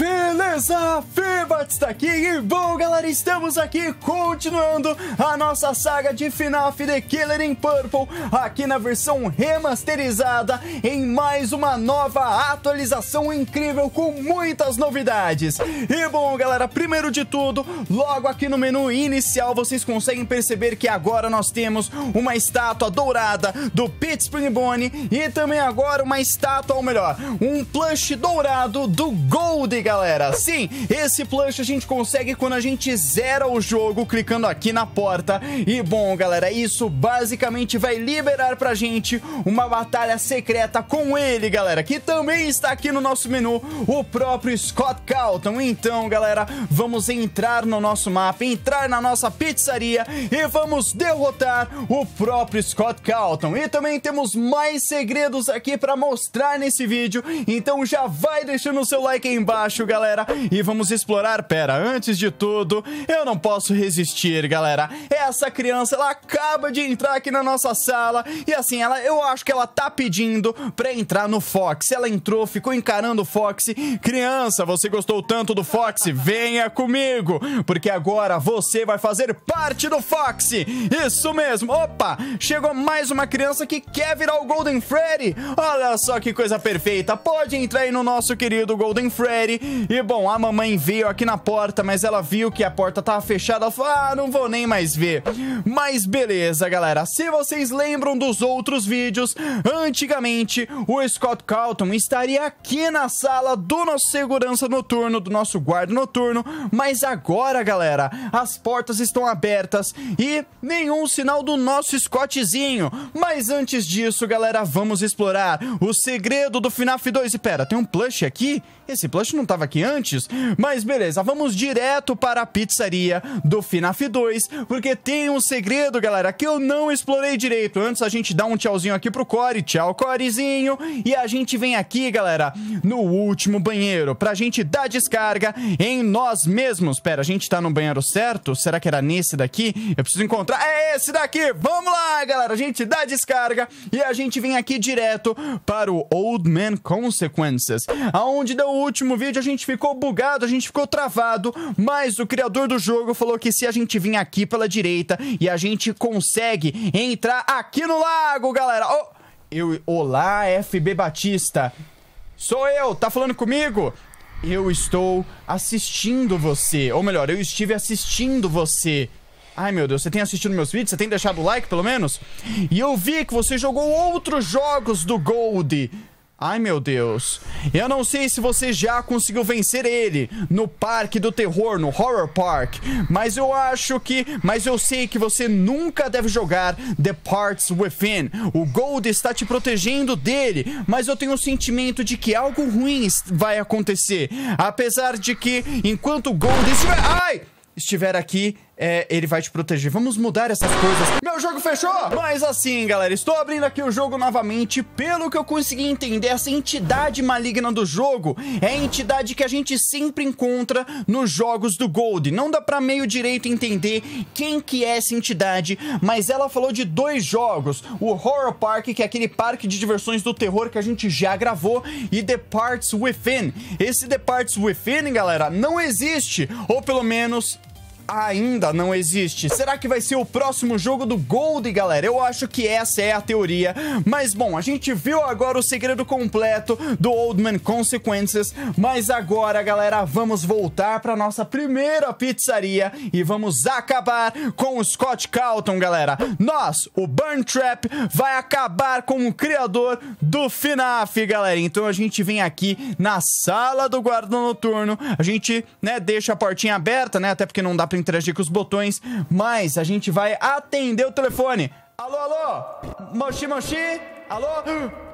Javier! beleza? Fibat está aqui e bom, galera, estamos aqui continuando a nossa saga de FNAF The Killer in Purple aqui na versão remasterizada em mais uma nova atualização incrível com muitas novidades. E bom, galera, primeiro de tudo, logo aqui no menu inicial vocês conseguem perceber que agora nós temos uma estátua dourada do Pit Springbone e também agora uma estátua, ou melhor, um plush dourado do Gold, galera sim, esse plush a gente consegue quando a gente zera o jogo clicando aqui na porta. E bom, galera, isso basicamente vai liberar pra gente uma batalha secreta com ele, galera, que também está aqui no nosso menu, o próprio Scott Calton. Então, galera, vamos entrar no nosso mapa, entrar na nossa pizzaria e vamos derrotar o próprio Scott Calton. E também temos mais segredos aqui pra mostrar nesse vídeo, então já vai deixando o seu like aí embaixo, galera e vamos explorar. Pera, antes de tudo, eu não posso resistir, galera. Essa criança, ela acaba de entrar aqui na nossa sala e assim, ela, eu acho que ela tá pedindo pra entrar no Fox. Ela entrou, ficou encarando o Fox. Criança, você gostou tanto do Fox? Venha comigo, porque agora você vai fazer parte do Fox. Isso mesmo. Opa, chegou mais uma criança que quer virar o Golden Freddy. Olha só que coisa perfeita. Pode entrar aí no nosso querido Golden Freddy. E bom, a mamãe veio aqui na porta, mas ela viu que a porta tava fechada. Ela falou, ah, não vou nem mais ver. Mas beleza, galera. Se vocês lembram dos outros vídeos, antigamente o Scott Calton estaria aqui na sala do nosso segurança noturno, do nosso guarda noturno. Mas agora, galera, as portas estão abertas e nenhum sinal do nosso Scottzinho. Mas antes disso, galera, vamos explorar o segredo do FNAF 2. E pera, tem um plush aqui? Esse plush não tava aqui antes? Mas beleza, vamos direto para a pizzaria do FNAF 2, porque tem um segredo, galera, que eu não explorei direito. Antes a gente dá um tchauzinho aqui pro Core, tchau Corezinho, e a gente vem aqui, galera, no último banheiro, pra gente dar descarga em nós mesmos. Pera, a gente tá no banheiro certo? Será que era nesse daqui? Eu preciso encontrar... É esse daqui! Vamos lá, galera! A gente dá descarga e a gente vem aqui direto para o Old Man Consequences, aonde no último vídeo a gente ficou bugado, a gente ficou travado, mas o criador do jogo falou que se a gente vir aqui pela direita e a gente consegue entrar aqui no lago, galera. Oh, eu, olá, FB Batista. Sou eu, tá falando comigo? Eu estou assistindo você. Ou melhor, eu estive assistindo você. Ai meu Deus, você tem assistido meus vídeos? Você tem deixado o like pelo menos? E eu vi que você jogou outros jogos do Gold. Ai meu Deus. Eu não sei se você já conseguiu vencer ele no Parque do Terror, no Horror Park, mas eu acho que, mas eu sei que você nunca deve jogar The Parts Within. O Gold está te protegendo dele, mas eu tenho o sentimento de que algo ruim vai acontecer, apesar de que enquanto o Gold estiver, ai, estiver aqui, é, ele vai te proteger. Vamos mudar essas coisas. Meu jogo fechou! Mas assim, galera, estou abrindo aqui o jogo novamente. Pelo que eu consegui entender, essa entidade maligna do jogo é a entidade que a gente sempre encontra nos jogos do Gold. Não dá pra meio direito entender quem que é essa entidade, mas ela falou de dois jogos. O Horror Park, que é aquele parque de diversões do terror que a gente já gravou, e The Parts Within. Esse The Parts Within, galera, não existe. Ou pelo menos ainda não existe. Será que vai ser o próximo jogo do Gold, galera? Eu acho que essa é a teoria. Mas, bom, a gente viu agora o segredo completo do Old Man Consequences. Mas agora, galera, vamos voltar para nossa primeira pizzaria e vamos acabar com o Scott Calton, galera. Nós, o Burn Trap, vai acabar com o criador do FNAF, galera. Então a gente vem aqui na sala do guarda noturno. A gente, né, deixa a portinha aberta, né? Até porque não dá pra contato, interagir com os botões, mas a gente vai atender o telefone. Alô, alô? Moshi Moshi? Alô?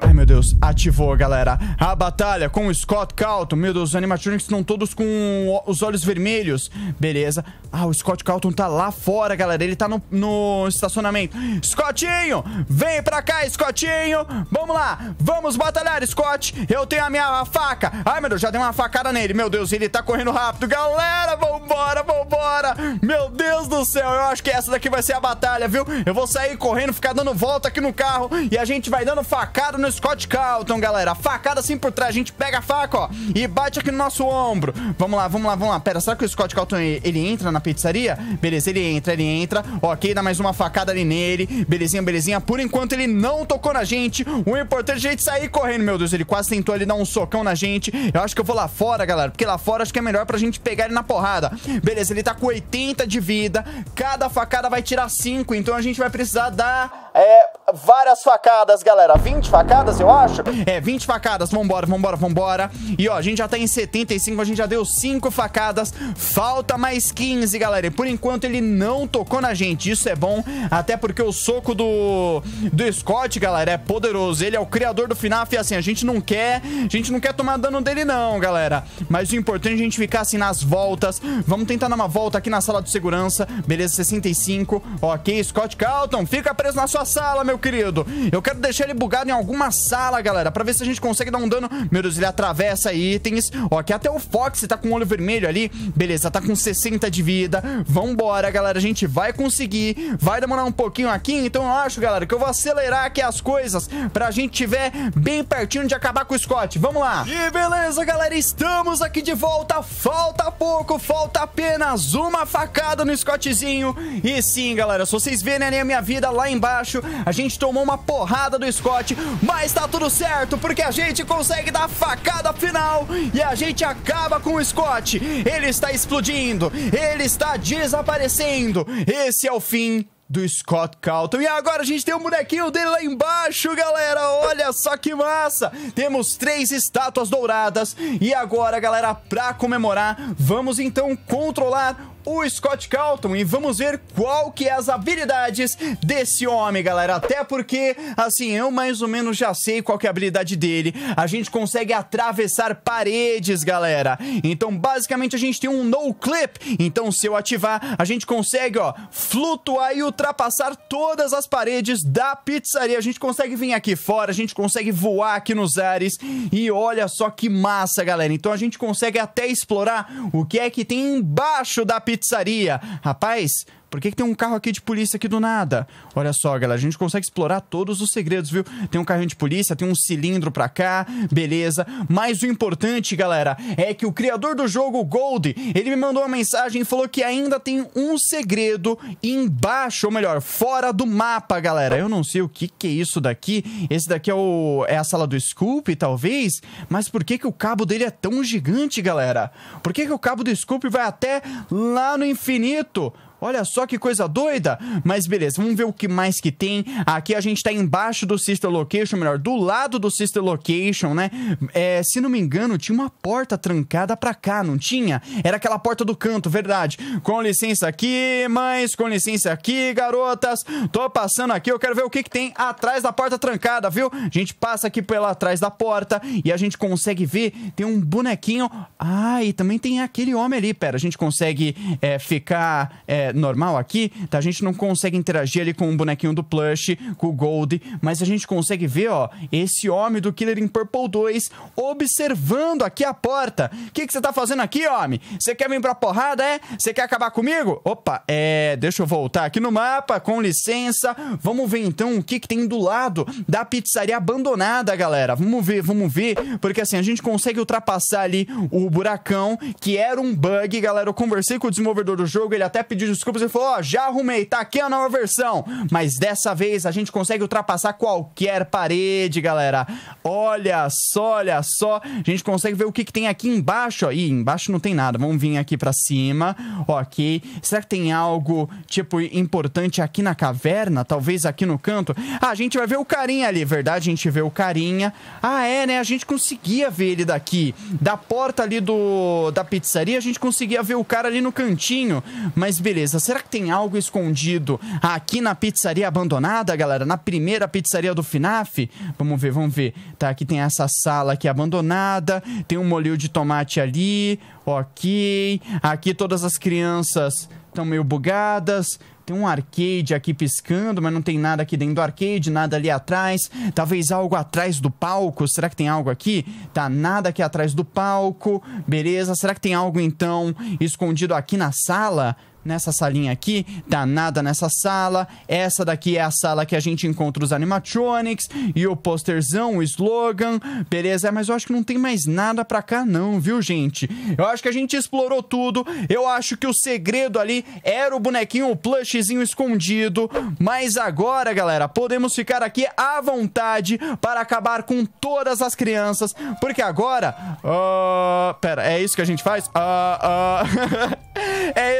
Ai, meu Deus. Ativou, galera. A batalha com o Scott Calton. Meu Deus, os animatronics estão todos com os olhos vermelhos. Beleza. Ah, o Scott Calton tá lá fora, galera. Ele tá no, no estacionamento. Scottinho! Vem pra cá, Scottinho! Vamos lá! Vamos batalhar, Scott! Eu tenho a minha faca! Ai, meu Deus, já dei uma facada nele. Meu Deus, ele tá correndo rápido. Galera, vambora, vambora! Meu Deus do céu, eu acho que essa daqui vai ser a batalha, viu? Eu vou sair correndo, ficar dando volta aqui no carro e a gente vai vai dando facada no Scott Calton, galera. Facada assim por trás. A gente pega a faca, ó, e bate aqui no nosso ombro. Vamos lá, vamos lá, vamos lá. Pera, será que o Scott Calton, ele entra na pizzaria? Beleza, ele entra, ele entra. Ok, dá mais uma facada ali nele. Belezinha, belezinha. Por enquanto, ele não tocou na gente. O importante é a gente sair correndo, meu Deus. Ele quase tentou ali dar um socão na gente. Eu acho que eu vou lá fora, galera, porque lá fora acho que é melhor pra gente pegar ele na porrada. Beleza, ele tá com 80 de vida. Cada facada vai tirar 5, então a gente vai precisar dar é, várias facadas, galera. 20 facadas, eu acho. É, 20 facadas. Vambora, vambora, vambora. E, ó, a gente já tá em 75, a gente já deu 5 facadas. Falta mais 15, galera. E por enquanto ele não tocou na gente. Isso é bom, até porque o soco do, do Scott, galera, é poderoso. Ele é o criador do FNAF e, assim, a gente não quer, a gente não quer tomar dano dele não, galera. Mas o importante é a gente ficar, assim, nas voltas. Vamos tentar dar uma volta aqui na sala de segurança. Beleza, 65. Ok, Scott Calton, fica preso na sua sala, meu querido. Eu quero deixar ele bugado em alguma sala, galera, pra ver se a gente consegue dar um dano. Meu Deus, ele atravessa itens. Ó, aqui até o Fox tá com o olho vermelho ali. Beleza, tá com 60 de vida. Vambora, galera, a gente vai conseguir. Vai demorar um pouquinho aqui, então eu acho, galera, que eu vou acelerar aqui as coisas pra gente tiver bem pertinho de acabar com o Scott. Vamos lá. E beleza, galera, estamos aqui de volta. Falta pouco, falta apenas uma facada no Scottzinho. E sim, galera, se vocês verem ali a minha vida lá embaixo, a gente tomou uma porrada do Scott, mas tá tudo certo, porque a gente consegue dar a facada final e a gente acaba com o Scott. Ele está explodindo, ele está desaparecendo. Esse é o fim do Scott Calton. E agora a gente tem o bonequinho dele lá embaixo, galera. Olha só que massa! Temos três estátuas douradas. E agora, galera, pra comemorar, vamos então controlar o Scott Calton e vamos ver qual que é as habilidades desse homem, galera. Até porque, assim, eu mais ou menos já sei qual que é a habilidade dele. A gente consegue atravessar paredes, galera. Então, basicamente, a gente tem um no clip. Então, se eu ativar, a gente consegue, ó, flutuar e ultrapassar todas as paredes da pizzaria. A gente consegue vir aqui fora, a gente consegue voar aqui nos ares. E olha só que massa, galera. Então, a gente consegue até explorar o que é que tem embaixo da pizzaria pizzaria. Rapaz, por que, que tem um carro aqui de polícia aqui do nada? Olha só, galera, a gente consegue explorar todos os segredos, viu? Tem um carrinho de polícia, tem um cilindro pra cá, beleza. Mas o importante, galera, é que o criador do jogo, Gold, ele me mandou uma mensagem e falou que ainda tem um segredo embaixo, ou melhor, fora do mapa, galera. Eu não sei o que que é isso daqui. Esse daqui é, o, é a sala do Scoop, talvez. Mas por que que o cabo dele é tão gigante, galera? Por que que o cabo do Scoop vai até lá no infinito? Olha só que coisa doida. Mas beleza, vamos ver o que mais que tem. Aqui a gente tá embaixo do Sister Location, melhor, do lado do Sister Location, né? É, se não me engano, tinha uma porta trancada pra cá, não tinha? Era aquela porta do canto, verdade. Com licença aqui, mães, com licença aqui, garotas. Tô passando aqui, eu quero ver o que, que tem atrás da porta trancada, viu? A gente passa aqui pela atrás da porta e a gente consegue ver, tem um bonequinho. Ah, e também tem aquele homem ali, pera, a gente consegue é, ficar... É, normal aqui, tá? A gente não consegue interagir ali com o bonequinho do plush, com o Gold, mas a gente consegue ver, ó, esse homem do Killer in Purple 2 observando aqui a porta. O que, que você tá fazendo aqui, homem? Você quer vir pra porrada, é? Você quer acabar comigo? Opa, é. Deixa eu voltar aqui no mapa, com licença. Vamos ver então o que, que tem do lado da pizzaria abandonada, galera. Vamos ver, vamos ver, porque assim, a gente consegue ultrapassar ali o buracão, que era um bug, galera. Eu conversei com o desenvolvedor do jogo, ele até pediu desculpas, ele falou: ó, oh, já arrumei, tá aqui a nova versão. Mas dessa vez a gente consegue ultrapassar qualquer parede, galera. Olha só, olha só. A gente consegue ver o que, que tem aqui embaixo. Ó. Ih, embaixo não tem nada. Vamos vir aqui pra cima. Ok. Será que tem algo, tipo, importante aqui na caverna? Talvez aqui no canto? Ah, a gente vai ver o carinha ali, verdade? A gente vê o carinha. Ah, é, né? A gente conseguia ver ele daqui. Da porta ali do da pizzaria, a gente conseguia ver o cara ali no cantinho. Mas beleza Será que tem algo escondido aqui na pizzaria abandonada, galera? Na primeira pizzaria do FNAF? Vamos ver, vamos ver. Tá, aqui tem essa sala aqui abandonada. Tem um molho de tomate ali. Ok. Aqui todas as crianças estão meio bugadas. Tem um arcade aqui piscando, mas não tem nada aqui dentro do arcade, nada ali atrás. Talvez algo atrás do palco. Será que tem algo aqui? Tá nada aqui atrás do palco. Beleza. Será que tem algo então escondido aqui na sala? nessa salinha aqui, tá nada nessa sala. Essa daqui é a sala que a gente encontra os animatronics e o posterzão, o slogan. Beleza, é, mas eu acho que não tem mais nada pra cá não, viu, gente? Eu acho que a gente explorou tudo. Eu acho que o segredo ali era o bonequinho, o plushzinho escondido. Mas agora, galera, podemos ficar aqui à vontade para acabar com todas as crianças, porque agora... Uh, pera, é isso que a gente faz? Ah... Uh, uh...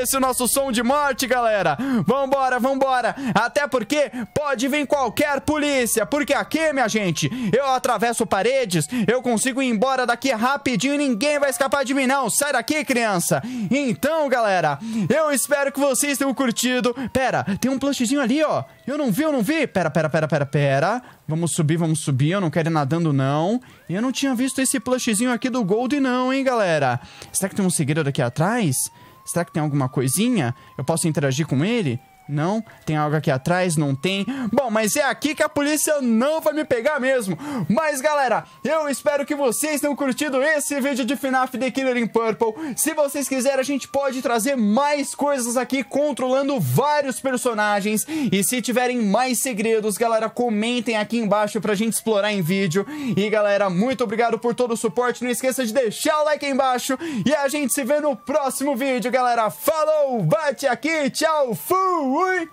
esse o nosso som de morte, galera. Vambora, vambora. Até porque pode vir qualquer polícia. Porque aqui, minha gente, eu atravesso paredes, eu consigo ir embora daqui rapidinho e ninguém vai escapar de mim, não. Sai daqui, criança. Então, galera, eu espero que vocês tenham curtido. Pera, tem um plushzinho ali, ó. Eu não vi, eu não vi. Pera, pera, pera, pera, pera. Vamos subir, vamos subir. Eu não quero ir nadando, não. Eu não tinha visto esse plushzinho aqui do Gold, não, hein, galera. Será que tem um segredo aqui atrás? Será que tem alguma coisinha? Eu posso interagir com ele? Não? Tem algo aqui atrás? Não tem? Bom, mas é aqui que a polícia não vai me pegar mesmo. Mas galera, eu espero que vocês tenham curtido esse vídeo de FNAF The Killer in Purple. Se vocês quiserem, a gente pode trazer mais coisas aqui controlando vários personagens. E se tiverem mais segredos, galera, comentem aqui embaixo pra gente explorar em vídeo. E galera, muito obrigado por todo o suporte. Não esqueça de deixar o like aí embaixo. E a gente se vê no próximo vídeo, galera. Falou, bate aqui, tchau, fui! away.